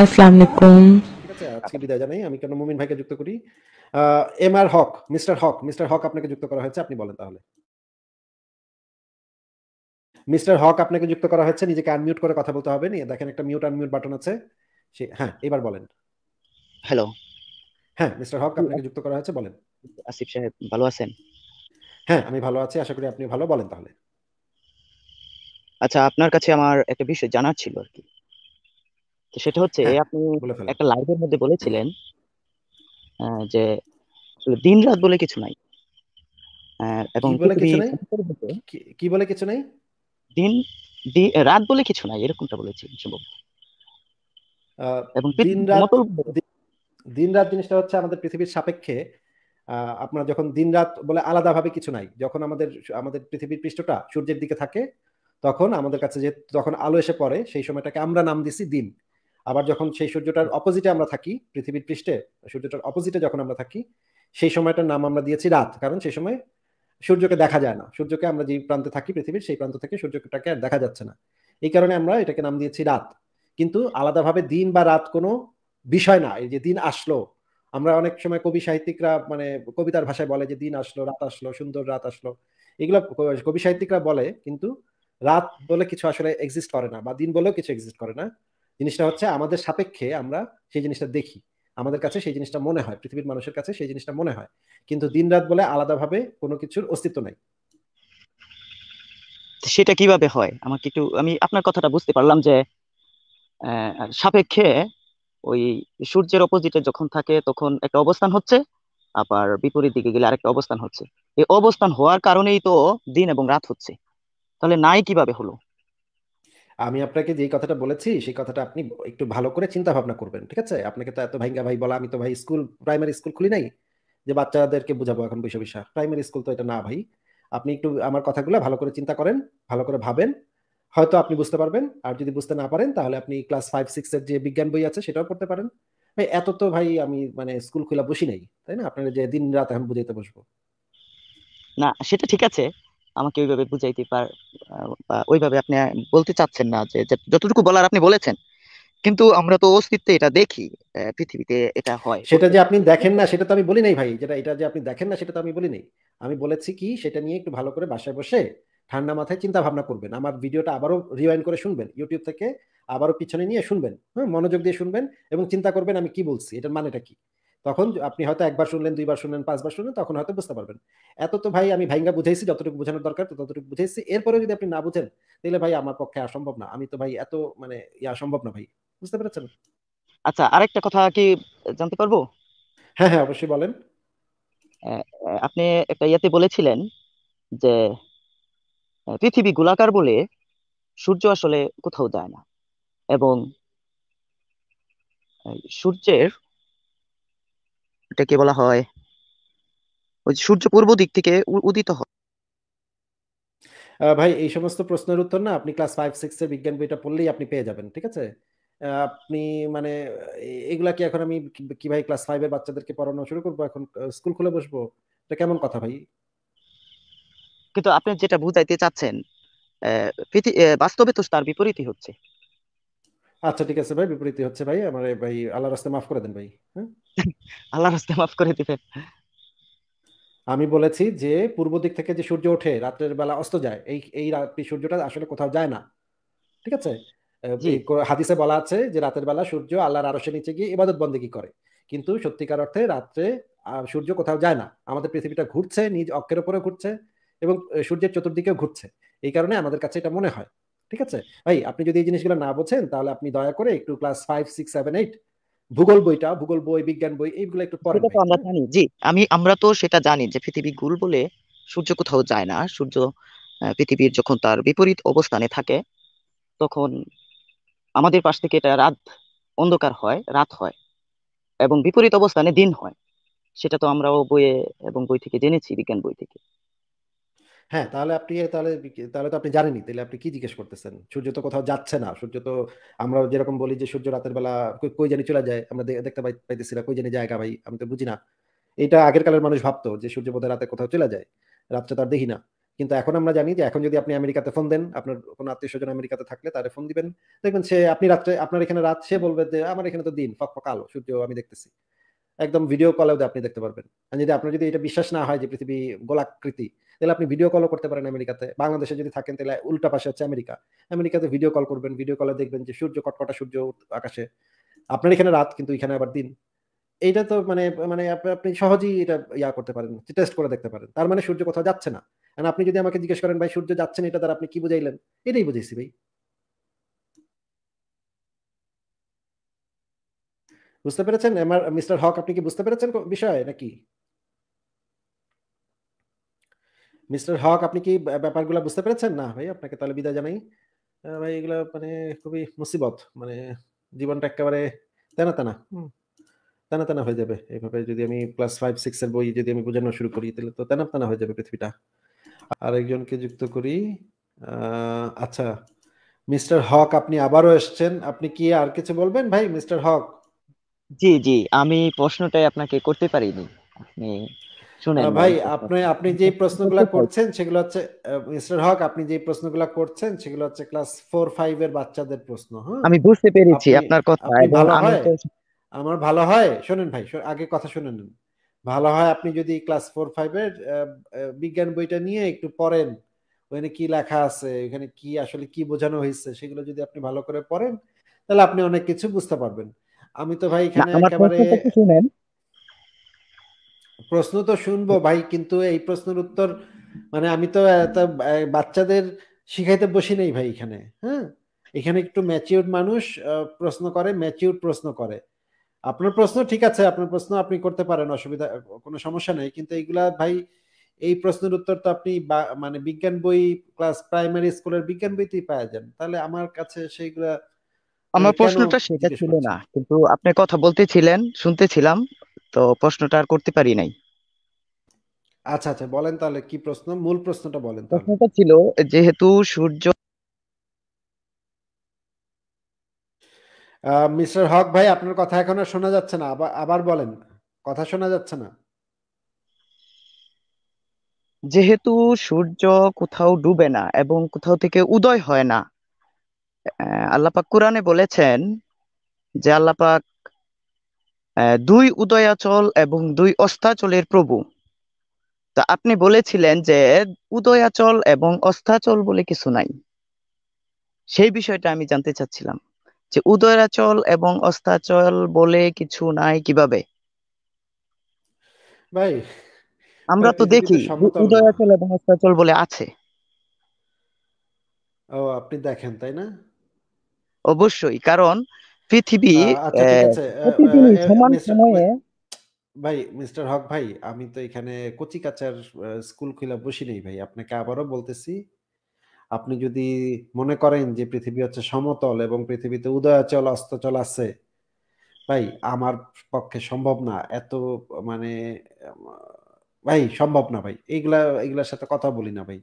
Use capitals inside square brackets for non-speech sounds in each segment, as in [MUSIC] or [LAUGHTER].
আজকে বিদায় জানাই আমি কেন মুমিন ভাইকে যুক্ত করি M R Haque mister Haque mister Haque আপনাকে যুক্ত করা হয়েছে আপনি বলেন তাহলে মিস্টার হক আপনাকে যুক্ত করা হয়েছে নিজেকে আনমিউট করে কথা বলতে হবে দেখেন একটা মিউট আনমিউট বাটন আছে সে হ্যাঁ এবার বলেন হ্যালো হ্যাঁ মিস্টার হক আপনাকে যুক্ত করা হয়েছে বলেন আসিফ সাহেব ভালো আছেন হ্যাঁ আমি ভালো আছি আশা করি আপনি ভালো বলেন তাহলে আচ্ছা আপনার কাছে আমার একটা বিষয় জানার ছিল আর কি সেটা হচ্ছে হ্যাঁ, আপনি একটা লাইভের মধ্যে বলেছিলেন যে দিন রাত বলে কিছু নাই এবং কি বলে কিছু নাই দিন রাত বলে কিছু নাই এরকমটা বলেছি সম্ভবত এবং দিন রাত দিন রাত জিনিসটা হচ্ছে আমাদের পৃথিবীর সাপেক্ষে আপনারা যখন দিন রাত বলে আলাদাভাবে কিছু নাই যখন আমাদের আমাদের পৃথিবীর পৃষ্ঠটা সূর্যের দিকে থাকে তখন আমাদের কাছে যে তখন আলো এসে পড়ে সেই সময়টাকে আমরা নাম দিছি দিন আবার যখন সেই সূর্যটার অপোজিটে আমরা থাকি পৃথিবীর পৃষ্ঠে সূর্যটার অপোজিটে যখন আমরা থাকি সেই সময়টার নাম আমরা দিয়েছি রাত কারণ সেই সময় সূর্যকে দেখা যায় না সূর্যকে আমরা যে প্রান্তে থাকি পৃথিবীর সেই প্রান্ত থেকে সূর্যটাকে আর দেখা যাচ্ছে না এই কারণে আমরা এটাকে নাম দিয়েছি রাত কিন্তু আলাদাভাবে দিন বা রাত কোনো বিষয় না এই যে দিন আসলো আমরা অনেক সময় কবি সাহিত্যিকরা মানে কবিতার ভাষায় বলে যে দিন আসলো রাত আসলো সুন্দর রাত আসলো এগুলো কবি সাহিত্যিকরা বলে কিন্তু রাত বলে কিছু আসলে এক্সিস্ট করে না বা দিন বলেও কিছু এক্সিস্ট করে না জিনিসটা হচ্ছে আমাদের সাপেক্ষে আমরা সেই জিনিসটা দেখি আমাদের কাছে সেই জিনিসটা মনে হয় পৃথিবীর মানুষের কাছে সেই জিনিসটা মনে হয় কিন্তু দিন রাত বলে আলাদাভাবে কোনো কিছুর অস্তিত্ব নাই সেটা কিভাবে হয় আমাকে একটু আমি আপনার কথাটা বুঝতে পারলাম যে সাপেক্ষে ওই সূর্যের অপোজিটে যখন থাকে তখন একটা অবস্থান হচ্ছে আবার বিপরীত দিকে গেলে আরেকটা অবস্থান হচ্ছে এই অবস্থান হওয়ার কারণেই তো দিন এবং রাত হচ্ছে তাহলে নাই কিভাবে হলো আমি আপনাকে যে কথাটা বলেছি সেই কথাটা আপনি একটু ভালো করে চিন্তা ভাবনা করবেন ঠিক আছে আপনাকে তো এত ভাইঙ্গা ভাই বলা আমি তো ভাই স্কুল প্রাইমারি স্কুল খুলি নাই যে বাচ্চাদেরকে বুঝাবো এখন বিষয় বিশা প্রাইমারি স্কুল তো এটা না ভাই আপনি একটু আমার কথাগুলো ভালো করে চিন্তা করেন ভালো করে ভাবেন হয়তো আপনি বুঝতে পারবেন আর যদি বুঝতে না পারেন তাহলে আপনি ক্লাস ফাইভ সিক্স এর যে বিজ্ঞান বই আছে সেটাও পড়তে পারেন ভাই এত তো ভাই আমি মানে স্কুল খোলা বসি নাই তাই না আপনারা যে দিন রাত এখন বুঝাইতে বসবো না সেটা ঠিক আছে আমাকে ওইভাবে বুঝাইতে পার বা ওইভাবে আপনি বলতে চাচ্ছেন না যে যতটুকু বলার আপনি বলেছেন কিন্তু আমরা তো অস্তিত্বে এটা দেখি পৃথিবীতে এটা হয় সেটা যে আপনি দেখেন না সেটা তো আমি বলি নাই ভাই যেটা এটা যে আপনি দেখেন না সেটা তো আমি বলি নাই আমি বলেছি কি সেটা নিয়ে একটু ভালো করে বাসায় বসে ঠান্ডা মাথায় চিন্তা ভাবনা করবেন আমার ভিডিওটা আবারও রিওয়াইন করে শুনবেন ইউটিউব থেকে আবারও পিছনে নিয়ে শুনবেন হ্যাঁ মনোযোগ দিয়ে শুনবেন এবং চিন্তা করবেন আমি কি বলছি এটার মানেটা কি তখন আপনি হয়তো একবার শুনলেন দুইবার শুনলেন পাঁচবার শুনলেন তখন হয়তো বুঝতে পারবেন এত তো ভাই আমি ভাইঙ্গা বুঝাইছি যতটুকু বোঝানোর দরকার ততটুকু বুঝাইছি এরপরে যদি আপনি না বুঝেন তাহলে ভাই আমার পক্ষে অসম্ভব না আমি তো ভাই এত মানে ইয়া সম্ভব না ভাই বুঝতে পেরেছেন আচ্ছা আরেকটা কথা কি জানতে পারবো হ্যাঁ হ্যাঁ অবশ্যই বলেন আপনি একটা ইয়াতে বলেছিলেন যে পৃথিবী গোলাকার বলে সূর্য আসলে কোথাও যায় না এবং সূর্যের এটাকে বলা হয় ওই সূর্য পূর্ব দিক থেকে উদিত হয় ভাই এই সমস্ত প্রশ্নের উত্তর না আপনি ক্লাস ফাইভ সিক্স এর বিজ্ঞান বইটা পড়লেই আপনি পেয়ে যাবেন ঠিক আছে আপনি মানে এগুলা কি এখন আমি কি ভাই ক্লাস ফাইভ এর বাচ্চাদেরকে পড়ানো শুরু করবো এখন স্কুল খুলে বসবো এটা কেমন কথা ভাই কিন্তু আপনি যেটা বুঝাইতে চাচ্ছেন বাস্তবে তো তার বিপরীতই হচ্ছে আচ্ছা ঠিক আছে ভাই বিপরীতে হচ্ছে ভাই আমার ভাই আল্লাহর রাস্তায় মাফ করে দেন ভাই হ্যাঁ [LAUGHS] আল্লাহর মাফ করে দিবেন আমি বলেছি যে পূর্ব দিক থেকে যে সূর্য ওঠে রাতের বেলা অস্ত যায় এই এই রাত্রি সূর্যটা আসলে কোথাও যায় না ঠিক আছে হাদিসে বলা আছে যে রাতের বেলা সূর্য আল্লাহর আরশের নিচে গিয়ে ইবাদত বন্দেগী করে কিন্তু সত্যিকার অর্থে রাত্রে সূর্য কোথাও যায় না আমাদের পৃথিবীটা ঘুরছে নিজ অক্ষের উপরে ঘুরছে এবং সূর্যের চতুর্দিকেও ঘুরছে এই কারণে আমাদের কাছে এটা মনে হয় ঠিক আছে ভাই আপনি যদি এই জিনিসগুলো না বোঝেন তাহলে আপনি দয়া করে একটু class five six seven eight ভূগোল বইটা ভূগোল বই বিজ্ঞান বই এইগুলো একটু পড়ে তো আমরা জানি জি আমি আমরা তো সেটা জানি যে পৃথিবী গুল বলে সূর্য কোথাও যায় না সূর্য পৃথিবীর যখন তার বিপরীত অবস্থানে থাকে তখন আমাদের পাশ থেকে এটা রাত অন্ধকার হয় রাত হয় এবং বিপরীত অবস্থানে দিন হয় সেটা তো আমরাও বইয়ে এবং বই থেকে জেনেছি বিজ্ঞান বই থেকে হ্যাঁ তাহলে আপনি তাহলে তাহলে তো আপনি জানেনই তাহলে আপনি কি জিজ্ঞেস করতেছেন সূর্য তো কোথাও যাচ্ছে না সূর্য তো আমরা যেরকম বলি যে সূর্য রাতের বেলা কই জানি চলে যায় আমরা দেখতে পাইতেছি না কই জানি জায়গা ভাই আমি তো বুঝি না এটা আগের কালের মানুষ ভাবতো যে সূর্য বোধহয় রাতে কোথাও চলে যায় রাত্রে তার দেখি না কিন্তু এখন আমরা জানি যে এখন যদি আপনি আমেরিকাতে ফোন দেন আপনার কোনো আত্মীয় স্বজন আমেরিকাতে থাকলে তারে ফোন দিবেন দেখবেন সে আপনি রাত্রে আপনার এখানে রাত সে বলবে যে আমার এখানে তো দিন ফক কালো সূর্য আমি দেখতেছি একদম ভিডিও কলেও আপনি দেখতে পারবেন আর যদি আপনার যদি এটা বিশ্বাস না হয় যে পৃথিবী গোলাকৃতি তাহলে আপনি ভিডিও কলও করতে পারেন আমেরিকাতে বাংলাদেশে যদি থাকেন তাহলে উল্টা পাশে হচ্ছে আমেরিকা আমেরিকাতে ভিডিও কল করবেন ভিডিও কলে দেখবেন যে সূর্য কটকটা সূর্য আকাশে আপনার এখানে রাত কিন্তু এখানে আবার দিন এইটা তো মানে মানে আপনি সহজেই এটা ইয়া করতে পারেন টেস্ট করে দেখতে পারেন তার মানে সূর্য কোথাও যাচ্ছে না আপনি যদি আমাকে জিজ্ঞেস করেন ভাই সূর্য যাচ্ছেন এটা দ্বারা আপনি কি বুঝাইলেন এটাই বুঝেছি ভাই বুঝতে পেরেছেন মিস্টার হক আপনি কি বুঝতে পেরেছেন বিষয় নাকি মিস্টার হক আপনি কি ব্যাপারগুলো বুঝতে পেরেছেন না ভাই আপনাকে তাহলে বিদায় জানাই ভাই এগুলো মানে খুবই মুসিবত মানে জীবনটা একেবারে তেনা তেনা তেনা তেনা হয়ে যাবে এইভাবে যদি আমি ক্লাস ফাইভ সিক্স এর বই যদি আমি বোঝানো শুরু করি তাহলে তো তেনা তেনা হয়ে যাবে পৃথিবীটা আর একজনকে যুক্ত করি আচ্ছা মিস্টার হক আপনি আবারও এসছেন আপনি কি আর কিছু বলবেন ভাই মিস্টার হক জি জি আমি প্রশ্নটাই আপনাকে করতে পারিনি আপনি ভাই আচ্ছা, আপনি আচ্ছা। আপনি যে প্রশ্নগুলো করছেন সেগুলো হচ্ছে মিস্টার হক আপনি যে প্রশ্নগুলো করছেন সেগুলো হচ্ছে ক্লাস 4 5 এর বাচ্চাদের প্রশ্ন হ্যাঁ আমি বুঝতে পেরেছি আপনার কথা ভালো হয় আমার ভালো হয় শুনেন ভাই আগে কথা শুনে ভালো হয় আপনি যদি ক্লাস 4 5 এর বিজ্ঞান বইটা নিয়ে একটু পড়েন ওখানে কি লেখা আছে ওখানে কি আসলে কি বোঝানো হয়েছে সেগুলো যদি আপনি ভালো করে পড়েন তাহলে আপনি অনেক কিছু বুঝতে পারবেন আমি তো ভাই এখানে একেবারে প্রশ্ন তো শুনবো ভাই কিন্তু এই প্রশ্নের উত্তর মানে আমি তো বাচ্চাদের শিখাইতে বসি নাই ভাই এখানে হ্যাঁ এখানে একটু ম্যাচিউর মানুষ প্রশ্ন করে ম্যাচিউর প্রশ্ন করে আপনার প্রশ্ন ঠিক আছে আপনার প্রশ্ন আপনি করতে পারেন অসুবিধা কোনো সমস্যা নেই কিন্তু এইগুলা ভাই এই প্রশ্নের উত্তর তো আপনি মানে বিজ্ঞান বই ক্লাস প্রাইমারি স্কুলের বিজ্ঞান বইতেই পাওয়া যান তাহলে আমার কাছে সেইগুলা আমার মানে প্রশ্নটা সেটা ছিল না কিন্তু আপনি কথা বলতেছিলেন শুনতেছিলাম তো প্রশ্নটা আর করতে পারি নাই আচ্ছা আচ্ছা বলেন তাহলে কি প্রশ্ন মূল প্রশ্নটা বলেন প্রশ্নটা ছিল যেহেতু সূর্য মিস্টার হক ভাই আপনার কথা এখন আর শোনা যাচ্ছে না আবার আবার বলেন কথা শোনা যাচ্ছে না যেহেতু সূর্য কোথাও ডুবে না এবং কোথাও থেকে উদয় হয় না আল্লাপাক কোরআনে বলেছেন যে আল্লাপাক দুই উদয়াচল এবং দুই অস্তাচলের প্রভু তা আপনি বলেছিলেন যে উদয়াচল এবং অস্তাচল বলে কিছু নাই সেই বিষয়টা আমি জানতে চাচ্ছিলাম যে উদয়াচল এবং অস্তাচল বলে কিছু নাই কিভাবে ভাই আমরা তো দেখি উদয়াচল এবং অস্তাচল বলে আছে ও আপনি দেখেন তাই না অবশ্যই কারণ পৃথিবী আচ্ছা, সমান সময়ে ভাই মিস্টার হক ভাই আমি তো এখানে কচি কাচার স্কুল বসি নেই ভাই আপনাকে আবারও বলতেছি আপনি যদি মনে করেন যে পৃথিবী হচ্ছে সমতল এবং পৃথিবীতে উদয়াচল অস্তচল আছে ভাই আমার পক্ষে সম্ভব না এত মানে ভাই সম্ভব না ভাই এইগুলা এগুলার সাথে কথা বলি না ভাই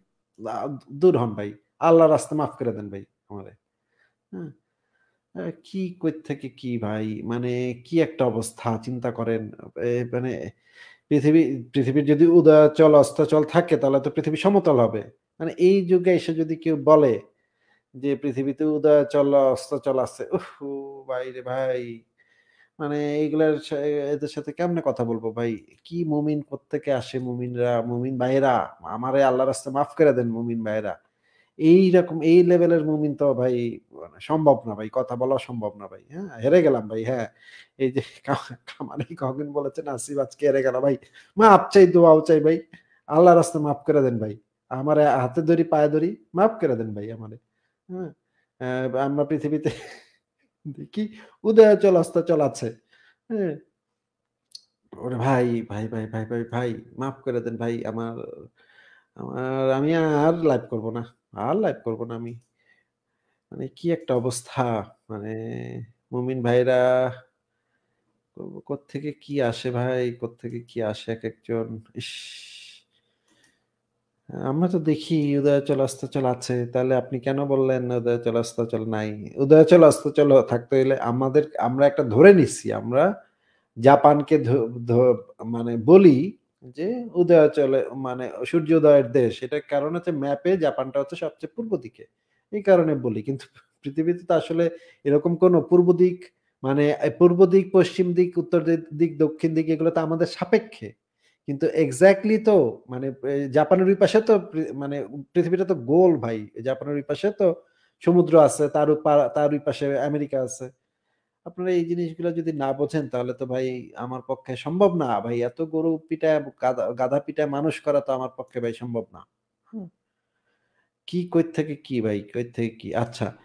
দূর হন ভাই আল্লাহ রাস্তা মাফ করে দেন ভাই আমারে হ্যাঁ কি কই থেকে কি ভাই মানে কি একটা অবস্থা চিন্তা করেন মানে পৃথিবী পৃথিবীর যদি উদয়চল অস্তচল থাকে তাহলে তো পৃথিবী সমতল হবে মানে এই যুগে এসে যদি কেউ বলে যে পৃথিবীতে উদয়চল অস্তচল আছে উহ ভাই রে ভাই মানে এইগুলার এদের সাথে কেমনে কথা বলবো ভাই কি মুমিন কোথেকে আসে মুমিনরা মুমিন ভাইরা আমারে আল্লাহ রাস্তা মাফ করে দেন মুমিন ভাইরা এইরকম এই লেভেলের মুমিন তো ভাই মানে সম্ভব না ভাই কথা বলা সম্ভব না ভাই হ্যাঁ হেরে গেলাম ভাই হ্যাঁ এই যে কামানি বলেছে না আসিফ আজকে হেরে গেল ভাই মাফ চাই দোয়াও চাই ভাই আল্লাহ রাস্তা মাফ করে দেন ভাই আমার হাতে ধরি পায়ে ধরি মাফ করে দেন ভাই আমারে হ্যাঁ আমরা পৃথিবীতে দেখি উদয়াচল অস্তাচল আছে হ্যাঁ ওরে ভাই ভাই ভাই ভাই ভাই ভাই মাফ করে দেন ভাই আমার আমার আমি আর লাইভ করব না আর লাইভ করব না আমি মানে কি একটা অবস্থা মানে মুমিন ভাইরা থেকে কি আসে ভাই থেকে কি আসে এক একজন ইস আমরা তো দেখি উদয়াচল অস্তাচল আছে তাহলে আপনি কেন বললেন উদয়াচল অস্তাচল নাই উদয়াচল অস্তাচল থাকতে হলে আমাদের আমরা একটা ধরে নিচ্ছি আমরা জাপানকে মানে বলি যে উদয়াচলে মানে সূর্যোদয়ের দেশ এটার কারণ হচ্ছে ম্যাপে জাপানটা হচ্ছে সবচেয়ে পূর্ব দিকে এই কারণে বলি কিন্তু পৃথিবীতে তো আসলে এরকম কোনো পূর্ব দিক মানে পূর্ব দিক পশ্চিম দিক উত্তর দিক দক্ষিণ দিক এগুলো তো আমাদের সাপেক্ষে কিন্তু এক্স্যাক্টলি তো মানে জাপানের ওই পাশে তো মানে পৃথিবীটা তো গোল ভাই জাপানের ওই পাশে তো সমুদ্র আছে তার তার ওই পাশে আমেরিকা আছে আপনারা এই জিনিসগুলো যদি না বোঝেন তাহলে তো ভাই আমার পক্ষে সম্ভব না ভাই এত গরু পিটা গাধা গাধা পিটা মানুষ করা তো আমার পক্ষে ভাই সম্ভব না কি কই থেকে কি ভাই কই থেকে কি আচ্ছা